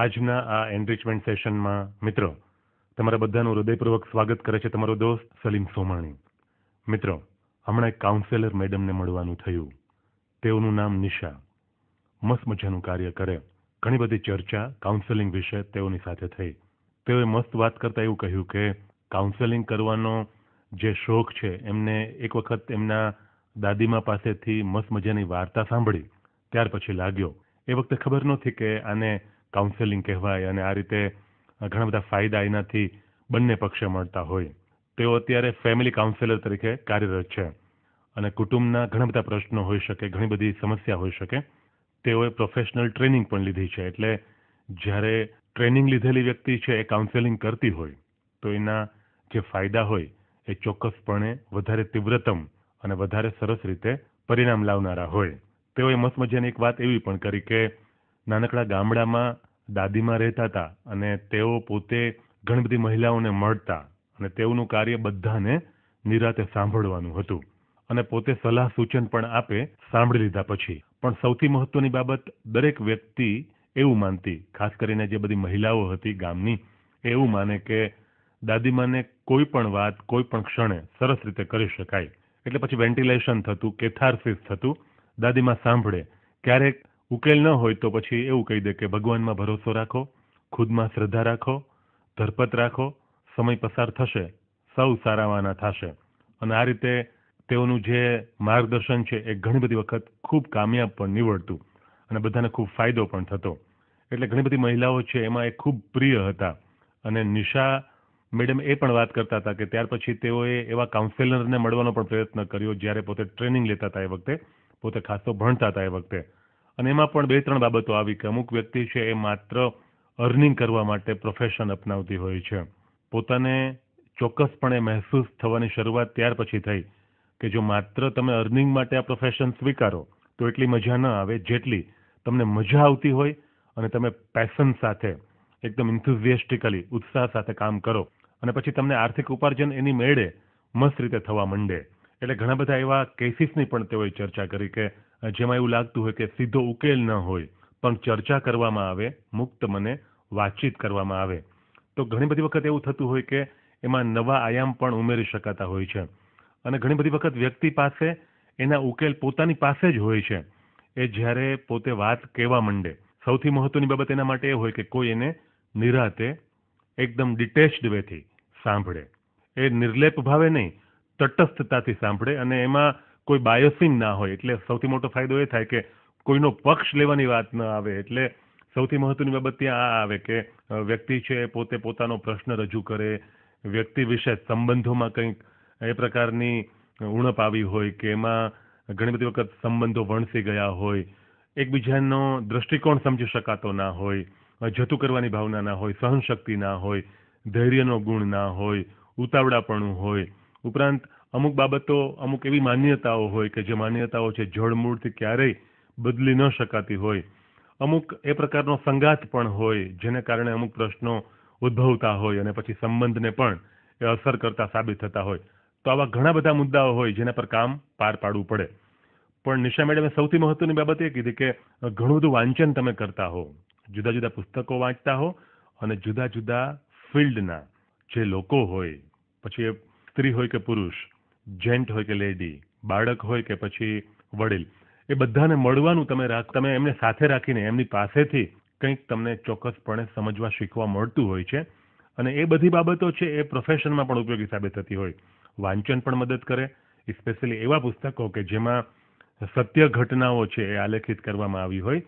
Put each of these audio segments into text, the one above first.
આજના આ એનરિચમેન્ટ સેશનમાં મિત્રો તમારા બધાનું હૃદયપૂર્વક સ્વાગત કરે છે તમારો દોસ્ત સલીમ સોમાણી મિત્રો હમણાં એક કાઉન્સેલર મેડમને મળવાનું થયું તેઓનું નામ નિશા મસ્ત મજાનું કાર્ય કરે ઘણી બધી ચર્ચા કાઉન્સેલિંગ વિશે તેઓની સાથે થઈ તેઓએ મસ્ત વાત કરતાં એવું કહ્યું કે કાઉન્સેલિંગ કરવાનો જે શોખ છે એમને એક વખત એમના દાદીમા પાસેથી મસ્ત મજાની વાર્તા સાંભળી ત્યાર પછી લાગ્યો એ વખતે ખબર નહોતી કે આને કાઉન્સેલિંગ કહેવાય અને આ રીતે ઘણા બધા ફાયદા એનાથી બંને પક્ષે મળતા હોય તેઓ અત્યારે ફેમિલી કાઉન્સેલર તરીકે કાર્યરત છે અને કુટુંબના ઘણા બધા પ્રશ્નો હોઈ શકે ઘણી બધી સમસ્યા હોઈ શકે તેઓએ પ્રોફેશનલ ટ્રેનિંગ પણ લીધી છે એટલે જ્યારે ટ્રેનિંગ લીધેલી વ્યક્તિ છે એ કાઉન્સેલિંગ કરતી હોય તો એના જે ફાયદા હોય એ ચોક્કસપણે વધારે તીવ્રતમ અને વધારે સરસ રીતે પરિણામ લાવનારા હોય તેઓએ મસ્ત મજાની એક વાત એવી પણ કરી કે નાનકડા ગામડામાં દાદીમાં રહેતા હતા અને તેઓ પોતે ઘણી બધી મહિલાઓને મળતા અને તેઓનું કાર્ય બધાને નિરાતે સાંભળવાનું હતું અને પોતે સલાહ સૂચન પણ આપે સાંભળી લીધા પછી પણ સૌથી મહત્વની બાબત દરેક વ્યક્તિ એવું માનતી ખાસ કરીને જે બધી મહિલાઓ હતી ગામની એવું માને કે દાદીમાને કોઈ પણ વાત કોઈ પણ ક્ષણે સરસ રીતે કરી શકાય એટલે પછી વેન્ટિલેશન થતું કેથારસિસ થતું દાદીમાં સાંભળે ક્યારેક ઉકેલ ન હોય તો પછી એવું કહી દે કે ભગવાનમાં ભરોસો રાખો ખુદમાં શ્રદ્ધા રાખો ધરપત રાખો સમય પસાર થશે સૌ સારાવાના થશે અને આ રીતે તેઓનું જે માર્ગદર્શન છે એ ઘણી બધી વખત ખૂબ કામયાબ પણ નીવડતું અને બધાને ખૂબ ફાયદો પણ થતો એટલે ઘણી બધી મહિલાઓ છે એમાં એ ખૂબ પ્રિય હતા અને નિશા મેડમ એ પણ વાત કરતા હતા કે ત્યાર પછી તેઓએ એવા કાઉન્સેલરને મળવાનો પણ પ્રયત્ન કર્યો જ્યારે પોતે ટ્રેનિંગ લેતા હતા એ વખતે પોતે ખાસો ભણતા હતા એ વખતે અને એમાં પણ બે ત્રણ બાબતો આવી કે અમુક વ્યક્તિ છે એ માત્ર અર્નિંગ કરવા માટે પ્રોફેશન અપનાવતી હોય છે પોતાને ચોક્કસપણે મહેસૂસ થવાની શરૂઆત ત્યાર પછી થઈ કે જો માત્ર તમે અર્નિંગ માટે આ પ્રોફેશન સ્વીકારો તો એટલી મજા ન આવે જેટલી તમને મજા આવતી હોય અને તમે પેશન સાથે એકદમ ઇન્થુઝિયસ્ટિકલી ઉત્સાહ સાથે કામ કરો અને પછી તમને આર્થિક ઉપાર્જન એની મેળે મસ્ત રીતે થવા માંડે એટલે ઘણા બધા એવા કેસીસની પણ તેઓએ ચર્ચા કરી કે જેમાં એવું લાગતું હોય કે સીધો ઉકેલ ન હોય પણ ચર્ચા કરવામાં આવે મુક્ત મને વાતચીત કરવામાં આવે તો ઘણી બધી વખત એવું થતું હોય કે એમાં નવા આયામ પણ ઉમેરી શકાતા હોય છે અને ઘણી બધી વખત વ્યક્તિ પાસે એના ઉકેલ પોતાની પાસે જ હોય છે એ જ્યારે પોતે વાત કહેવા માંડે સૌથી મહત્વની બાબત એના માટે એ હોય કે કોઈ એને નિરાતે એકદમ ડિટેચ્ડ વેથી સાંભળે એ નિર્લેપ ભાવે નહીં તટસ્થતાથી સાંભળે અને એમાં કોઈ બાયોસિંગ ના હોય એટલે સૌથી મોટો ફાયદો એ થાય કે કોઈનો પક્ષ લેવાની વાત ન આવે એટલે સૌથી મહત્વની બાબત ત્યાં આ આવે કે વ્યક્તિ છે પોતે પોતાનો પ્રશ્ન રજૂ કરે વ્યક્તિ વિશે સંબંધોમાં કંઈક એ પ્રકારની ઉણપ આવી હોય કે એમાં ઘણી બધી વખત સંબંધો વણસી ગયા હોય એકબીજાનો દ્રષ્ટિકોણ સમજી શકાતો ના હોય જતું કરવાની ભાવના ના હોય સહનશક્તિ ના હોય ધૈર્યનો ગુણ ના હોય ઉતાવળાપણું હોય ઉપરાંત અમુક બાબતો અમુક એવી માન્યતાઓ હોય કે જે માન્યતાઓ છે જળમૂળથી ક્યારેય બદલી ન શકાતી હોય અમુક એ પ્રકારનો સંઘાત પણ હોય જેને કારણે અમુક પ્રશ્નો ઉદ્ભવતા હોય અને પછી સંબંધને પણ એ અસર કરતા સાબિત થતા હોય તો આવા ઘણા બધા મુદ્દાઓ હોય જેના પર કામ પાર પાડવું પડે પણ નિશા મેડમે સૌથી મહત્વની બાબત એ કીધી કે ઘણું બધું વાંચન તમે કરતા હો જુદા જુદા પુસ્તકો વાંચતા હો અને જુદા જુદા ફિલ્ડના જે લોકો હોય પછી એ સ્ત્રી હોય કે પુરુષ જેન્ટ હોય કે લેડી બાળક હોય કે પછી વડીલ એ બધાને મળવાનું તમે રાખ તમે એમને સાથે રાખીને એમની પાસેથી કંઈક તમને ચોક્કસપણે સમજવા શીખવા મળતું હોય છે અને એ બધી બાબતો છે એ પ્રોફેશનમાં પણ ઉપયોગી સાબિત થતી હોય વાંચન પણ મદદ કરે સ્પેશિયલી એવા પુસ્તકો કે જેમાં સત્ય ઘટનાઓ છે એ આલેખિત કરવામાં આવી હોય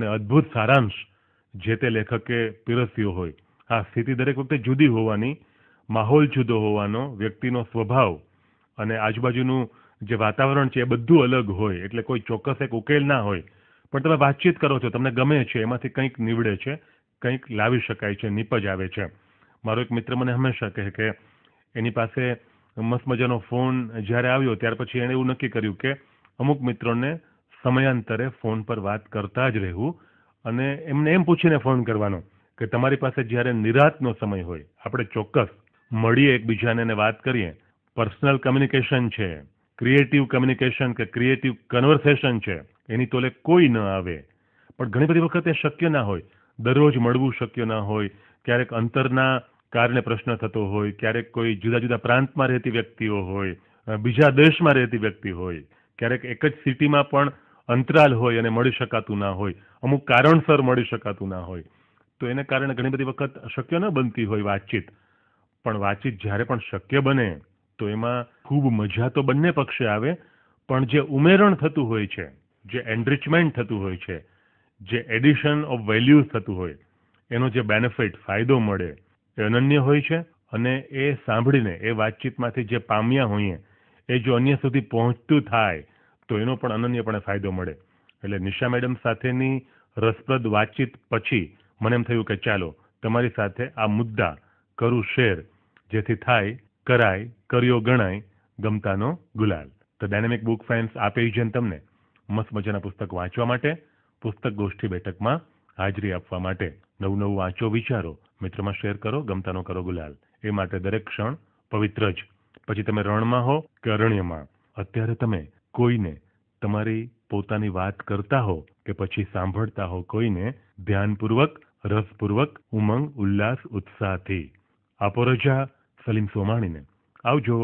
અને અદ્ભુત સારાંશ જે તે લેખકે પીરસ્યો હોય આ સ્થિતિ દરેક વખતે જુદી હોવાની માહોલ જુદો હોવાનો વ્યક્તિનો સ્વભાવ અને આજુબાજુનું જે વાતાવરણ છે એ બધું અલગ હોય એટલે કોઈ ચોક્કસ એક ઉકેલ ના હોય પણ તમે વાતચીત કરો છો તમને ગમે છે એમાંથી કંઈક નીવડે છે કંઈક લાવી શકાય છે નીપજ આવે છે મારો એક મિત્ર મને હંમેશા કહે કે એની પાસે મસ્ત મજાનો ફોન જ્યારે આવ્યો ત્યાર પછી એણે એવું નક્કી કર્યું કે અમુક મિત્રોને સમયાંતરે ફોન પર વાત કરતા જ રહેવું અને એમને એમ પૂછીને ફોન કરવાનો કે તમારી પાસે જ્યારે નિરાતનો સમય હોય આપણે ચોક્કસ મળીએ એકબીજાને ને વાત કરીએ પર્સનલ કમ્યુનિકેશન છે ક્રિએટિવ કમ્યુનિકેશન કે ક્રિએટિવ કન્વર્સેશન છે એની તોલે કોઈ ન આવે પણ ઘણી બધી વખત એ શક્ય ના હોય દરરોજ મળવું શક્ય ના હોય ક્યારેક અંતરના કારણે પ્રશ્ન થતો હોય ક્યારેક કોઈ જુદા જુદા પ્રાંતમાં રહેતી વ્યક્તિઓ હોય બીજા દેશમાં રહેતી વ્યક્તિ હોય ક્યારેક એક જ સિટીમાં પણ અંતરાલ હોય અને મળી શકાતું ના હોય અમુક કારણસર મળી શકાતું ના હોય તો એને કારણે ઘણી બધી વખત શક્ય ન બનતી હોય વાતચીત પણ વાતચીત જ્યારે પણ શક્ય બને તો એમાં ખૂબ મજા તો બંને પક્ષે આવે પણ જે ઉમેરણ થતું હોય છે જે એન્ડરિચમેન્ટ થતું હોય છે જે એડિશન ઓફ વેલ્યુ થતું હોય એનો જે બેનિફિટ ફાયદો મળે એ અનન્ય હોય છે અને એ સાંભળીને એ વાતચીતમાંથી જે પામ્યા હોઈએ એ જો અન્ય સુધી પહોંચતું થાય તો એનો પણ અનન્યપણે ફાયદો મળે એટલે નિશા મેડમ સાથેની રસપ્રદ વાતચીત પછી મને એમ થયું કે ચાલો તમારી સાથે આ મુદ્દા કરું શેર જેથી થાય કરાય કર્યો ગણાય ગમતાનો ગુલાલ તો ડાયનેમિક બુક ફેન્સ આપે છે તમને મસ્ત મજાના પુસ્તક વાંચવા માટે પુસ્તક ગોષ્ઠી બેઠકમાં હાજરી આપવા માટે નવું નવું વાંચો વિચારો મિત્રમાં શેર કરો ગમતાનો કરો ગુલાલ એ માટે દરેક ક્ષણ પવિત્ર જ પછી તમે રણમાં હો કે અરણ્યમાં અત્યારે તમે કોઈને તમારી પોતાની વાત કરતા હો કે પછી સાંભળતા હો કોઈને ધ્યાનપૂર્વક રસપૂર્વક ઉમંગ ઉલ્લાસ ઉત્સાહથી આપો રજા સલીમ સોમાણીને આવજો